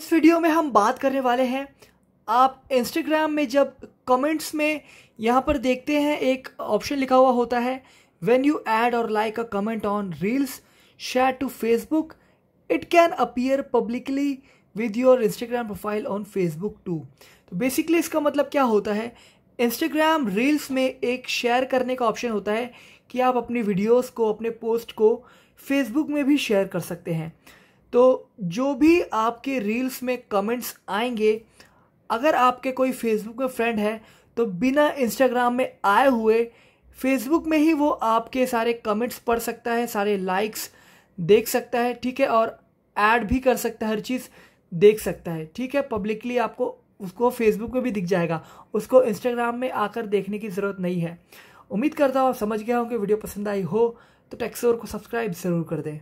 इस वीडियो में हम बात करने वाले हैं आप इंस्टाग्राम में जब कमेंट्स में यहाँ पर देखते हैं एक ऑप्शन लिखा हुआ होता है when you add or like a comment on reels share to Facebook it can appear publicly with your Instagram profile on Facebook too तो बेसिकली इसका मतलब क्या होता है इंस्टाग्राम रील्स में एक शेयर करने का ऑप्शन होता है कि आप अपनी वीडियोस को अपने पोस्ट को फेसबुक में भी शेयर कर सकते हैं तो जो भी आपके रील्स में कमेंट्स आएंगे अगर आपके कोई फेसबुक में फ्रेंड है तो बिना इंस्टाग्राम में आए हुए फेसबुक में ही वो आपके सारे कमेंट्स पढ़ सकता है सारे लाइक्स देख सकता है ठीक है और ऐड भी कर सकता है हर चीज़ देख सकता है ठीक है पब्लिकली आपको उसको फेसबुक में भी दिख जाएगा उसको इंस्टाग्राम में आकर देखने की ज़रूरत नहीं है उम्मीद करता हूँ समझ गया हूँ कि वीडियो पसंद आई हो तो टेक्सोर को सब्सक्राइब ज़रूर कर दें